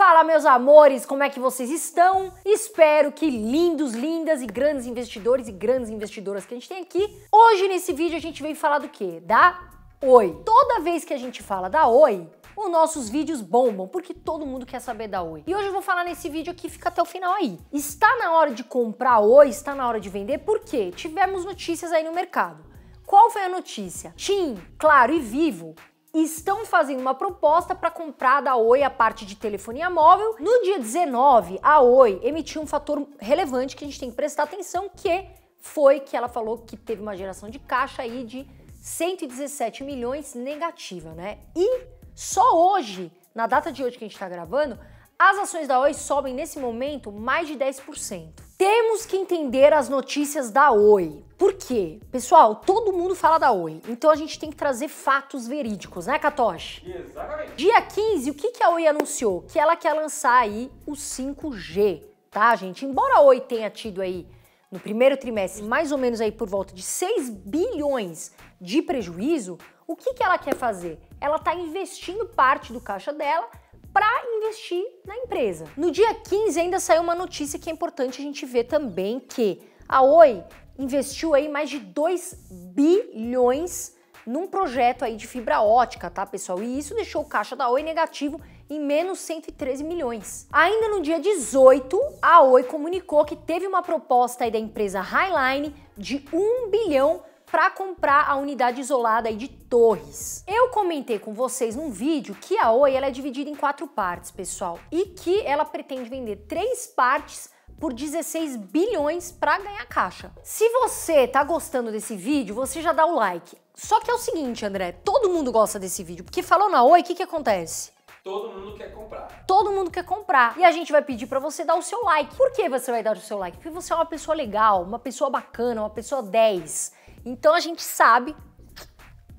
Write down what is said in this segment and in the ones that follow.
Fala, meus amores, como é que vocês estão? Espero que lindos, lindas e grandes investidores e grandes investidoras que a gente tem aqui. Hoje, nesse vídeo, a gente vem falar do quê? Da Oi. Toda vez que a gente fala da Oi, os nossos vídeos bombam, porque todo mundo quer saber da Oi. E hoje eu vou falar nesse vídeo aqui, fica até o final aí. Está na hora de comprar Oi, está na hora de vender, Por quê? tivemos notícias aí no mercado. Qual foi a notícia? TIM, Claro e Vivo estão fazendo uma proposta para comprar da Oi a parte de telefonia móvel. No dia 19, a Oi emitiu um fator relevante que a gente tem que prestar atenção, que foi que ela falou que teve uma geração de caixa aí de 117 milhões negativa, né? E só hoje, na data de hoje que a gente está gravando, as ações da Oi sobem nesse momento mais de 10%. Temos que entender as notícias da Oi. Por quê? Pessoal, todo mundo fala da Oi, então a gente tem que trazer fatos verídicos, né, Katoshi? Exatamente. Dia 15, o que, a Oi anunciou? Que ela quer lançar aí o 5G, tá, gente? Embora a Oi tenha tido aí no primeiro trimestre mais ou menos aí por volta de 6 bilhões de prejuízo, o que, que ela quer fazer? Ela está investindo parte do caixa dela para investir na empresa. No dia 15 ainda saiu uma notícia que é importante a gente ver também que a Oi investiu aí mais de 2 bilhões num projeto aí de fibra ótica, tá, pessoal? E isso deixou o caixa da Oi negativo em menos 113 milhões. Ainda no dia 18, a Oi comunicou que teve uma proposta aí da empresa Highline de 1 bilhão para comprar a unidade isolada aí de Torres. Eu comentei com vocês num vídeo que a Oi ela é dividida em quatro partes, pessoal, e que ela pretende vender três partes por 16 bilhões para ganhar caixa. Se você tá gostando desse vídeo, você já dá o like. Só que é o seguinte, André, todo mundo gosta desse vídeo, porque falou na Oi, o que que acontece? Todo mundo quer comprar. Todo mundo quer comprar. E a gente vai pedir para você dar o seu like. Por que você vai dar o seu like? Porque você é uma pessoa legal, uma pessoa bacana, uma pessoa 10. Então a gente sabe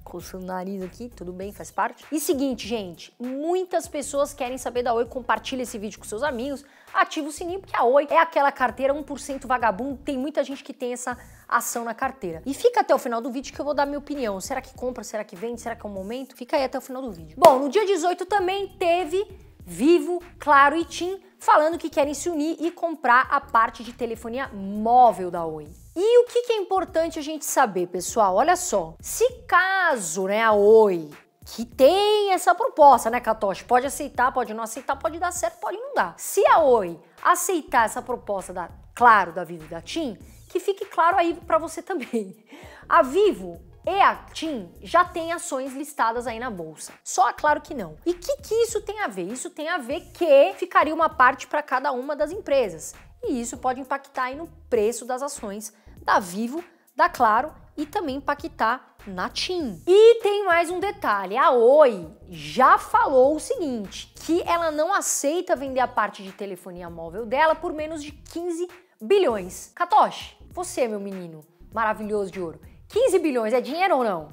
coçando o nariz aqui, tudo bem, faz parte. E seguinte, gente, muitas pessoas querem saber da Oi, compartilha esse vídeo com seus amigos, ativa o sininho, porque a Oi é aquela carteira 1% vagabundo, tem muita gente que tem essa ação na carteira. E fica até o final do vídeo que eu vou dar minha opinião. Será que compra, será que vende, será que é o momento? Fica aí até o final do vídeo. Bom, no dia 18 também teve Vivo, Claro e TIM falando que querem se unir e comprar a parte de telefonia móvel da Oi. E o que, é importante a gente saber, pessoal? Olha só, se caso né, a Oi que tem essa proposta, né, Katoshi? Pode aceitar, pode não aceitar, pode dar certo, pode não dar. Se a Oi aceitar essa proposta da Claro, da Vivo e da TIM, que fique claro aí para você também. A Vivo e a TIM já tem ações listadas aí na bolsa. Só claro que não. E o que, que isso tem a ver? Isso tem a ver que ficaria uma parte para cada uma das empresas. E isso pode impactar aí no preço das ações da Vivo, da Claro e também impactar na TIM. E tem mais um detalhe: a Oi já falou o seguinte, que ela não aceita vender a parte de telefonia móvel dela por menos de 15 bilhões. Katoshi, você, meu menino maravilhoso de ouro, 15 bilhões é dinheiro ou não?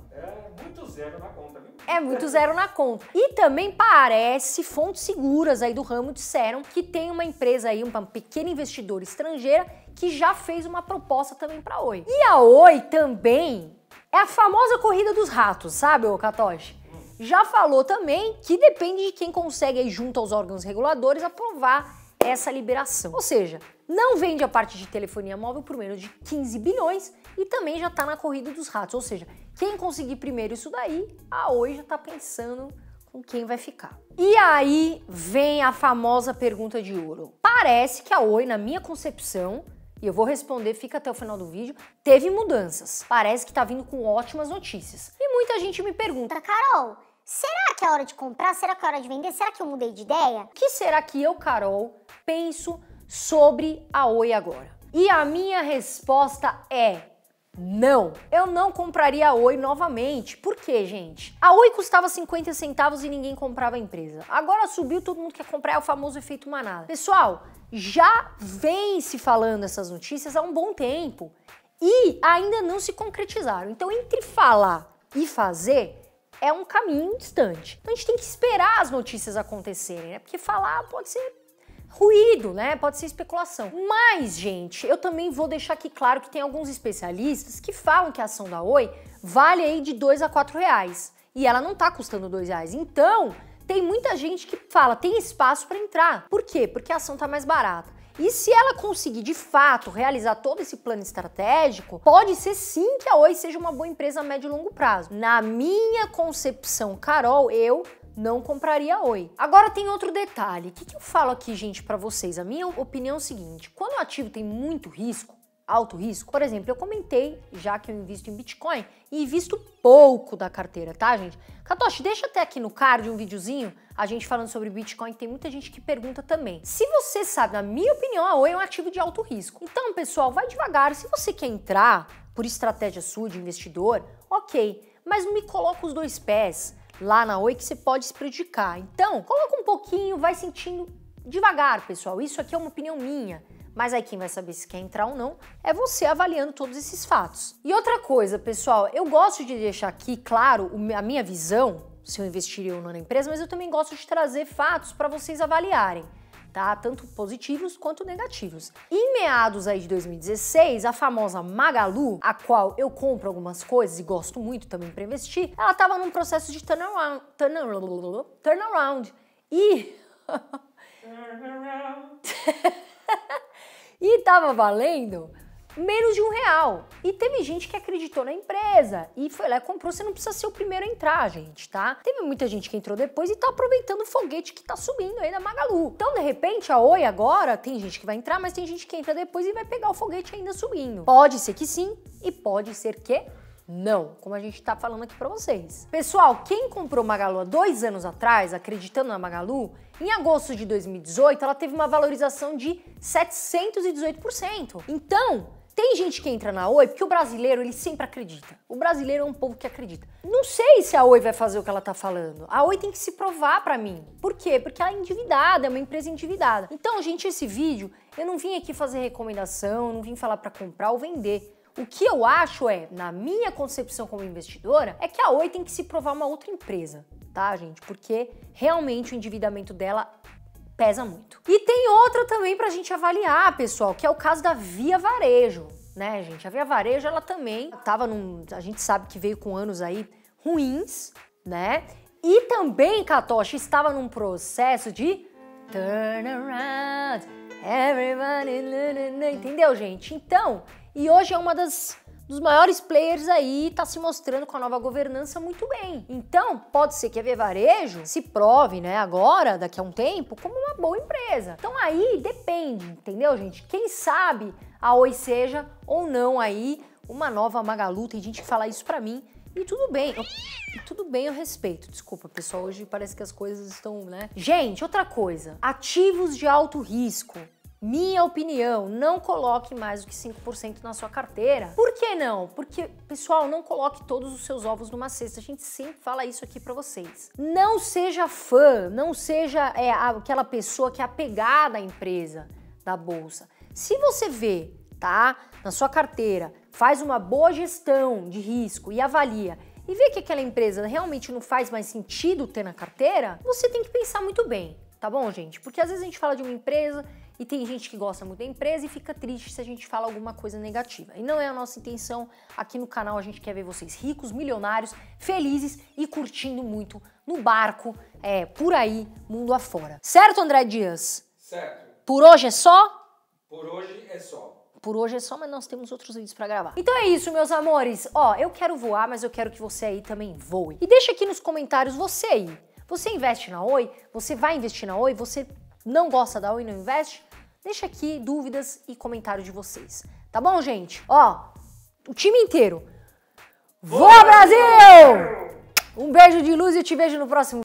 É muito zero na conta, É muito zero na conta. E também parece, fontes seguras aí do ramo disseram que tem uma empresa aí, um pequeno investidor estrangeira, que já fez uma proposta também para Oi. E a Oi também é a famosa corrida dos ratos, sabe, ô Katoshi? Já falou também que depende de quem consegue aí junto aos órgãos reguladores aprovar essa liberação. Ou seja, não vende a parte de telefonia móvel por menos de 15 bilhões e também já está na corrida dos ratos. Ou seja, quem conseguir primeiro isso daí, a Oi já está pensando com quem vai ficar. E aí vem a famosa pergunta de ouro. Parece que a Oi, na minha concepção, e eu vou responder, fica até o final do vídeo, teve mudanças. Parece que tá vindo com ótimas notícias. E muita gente me pergunta: "Carol, será que é hora de comprar? Será que é hora de vender? Será que eu mudei de ideia?" O que será que eu, Carol, penso sobre a Oi agora? E a minha resposta é não, eu não compraria a Oi novamente. Por quê, gente? A Oi custava 50 centavos e ninguém comprava a empresa. Agora subiu, todo mundo quer comprar, é o famoso efeito manada. Pessoal, já vem se falando essas notícias há um bom tempo e ainda não se concretizaram. Então, entre falar e fazer, é um caminho distante. Então a gente tem que esperar as notícias acontecerem, né? Porque falar pode ser ruído, né? Pode ser especulação. Mas, gente, eu também vou deixar aqui claro que tem alguns especialistas que falam que a ação da Oi vale aí de 2 a 4 reais. E ela não tá custando 2 reais. Então, tem muita gente que fala, tem espaço para entrar. Por quê? Porque a ação tá mais barata. E se ela conseguir de fato realizar todo esse plano estratégico, pode ser sim que a Oi seja uma boa empresa a médio e longo prazo. Na minha concepção, Carol, eu não compraria Oi. Agora tem outro detalhe. O que, que eu falo aqui, gente, para vocês? A minha opinião é o seguinte: quando o ativo tem muito risco, alto risco. Por exemplo, eu comentei já que eu invisto em Bitcoin e invisto pouco da carteira, tá, gente? Katoshi, deixa até aqui no card um videozinho a gente falando sobre Bitcoin, tem muita gente que pergunta também. Se você sabe, na minha opinião, a Oi é um ativo de alto risco. Então, pessoal, vai devagar. Se você quer entrar por estratégia sua de investidor, ok, mas me coloca os dois pés lá na oi que você pode se prejudicar. Então, coloca um pouquinho, vai sentindo devagar, pessoal. Isso aqui é uma opinião minha. Mas aí quem vai saber se quer entrar ou não é você avaliando todos esses fatos. E outra coisa, pessoal, eu gosto de deixar aqui claro a minha visão, se eu investiria ou não na empresa, mas eu também gosto de trazer fatos para vocês avaliarem tá? Tanto positivos quanto negativos. Em meados aí de 2016, a famosa Magalu, a qual eu compro algumas coisas e gosto muito também para investir, ela estava num processo de turnaround, turnaround, turnaround e turnaround. e tava valendo menos de um real. E teve gente que acreditou na empresa e foi lá e comprou. Você não precisa ser o primeiro a entrar, gente, tá? Teve muita gente que entrou depois e tá aproveitando o foguete que tá subindo aí na Magalu. Então, de repente, a Oi agora tem gente que vai entrar, mas tem gente que entra depois e vai pegar o foguete ainda subindo. Pode ser que sim e pode ser que não, como a gente tá falando aqui para vocês. Pessoal, quem comprou Magalu há dois anos atrás, acreditando na Magalu, em agosto de 2018 ela teve uma valorização de 718%. Então, tem gente que entra na Oi porque o brasileiro, ele sempre acredita. O brasileiro é um povo que acredita. Não sei se a Oi vai fazer o que ela tá falando. A Oi tem que se provar para mim. Por quê? Porque ela é endividada, é uma empresa endividada. Então, gente, esse vídeo, eu não vim aqui fazer recomendação, não vim falar para comprar ou vender. O que eu acho é, na minha concepção como investidora, é que a Oi tem que se provar uma outra empresa, tá, gente? Porque realmente o endividamento dela pesa muito. E tem outra também para a gente avaliar, pessoal, que é o caso da Via Varejo, né, gente? A Via Varejo, ela também tava num, a gente sabe que veio com anos aí ruins, né? E também Katoshi estava num processo de turnaround. everybody, entendeu, gente? Então, e hoje é uma das dos maiores players aí está se mostrando com a nova governança muito bem. Então, pode ser que a Via Varejo se prove, né, agora, daqui a um tempo, como uma boa empresa. Então aí depende, entendeu, gente? Quem sabe a Oi seja ou não aí uma nova Magalu, tem gente que fala isso para mim, e tudo bem, eu, tudo bem, eu respeito. Desculpa, pessoal, hoje parece que as coisas estão, né? Gente, outra coisa, ativos de alto risco. Minha opinião, não coloque mais do que 5% na sua carteira. Por que não? Porque, pessoal, não coloque todos os seus ovos numa cesta. A gente sempre fala isso aqui para vocês. Não seja fã, não seja é, aquela pessoa que é apegada à empresa da bolsa. Se você vê, tá, na sua carteira, faz uma boa gestão de risco e avalia e vê que aquela empresa realmente não faz mais sentido ter na carteira, você tem que pensar muito bem, tá bom, gente? Porque às vezes a gente fala de uma empresa e tem gente que gosta muito da empresa e fica triste se a gente fala alguma coisa negativa. E não é a nossa intenção. Aqui no canal a gente quer ver vocês ricos, milionários, felizes e curtindo muito no barco, é, por aí, mundo afora. Certo, André Dias? Certo. Por hoje é só? Por hoje é só. Por hoje é só, mas nós temos outros vídeos para gravar. Então é isso, meus amores. Ó, eu quero voar, mas eu quero que você aí também voe. E deixa aqui nos comentários você aí. Você investe na Oi? Você vai investir na Oi? Você não gosta da Oi e não investe? Deixa aqui dúvidas e comentários de vocês. Tá bom, gente? Ó, o time inteiro. Vou, Brasil! Um beijo de luz e te vejo no próximo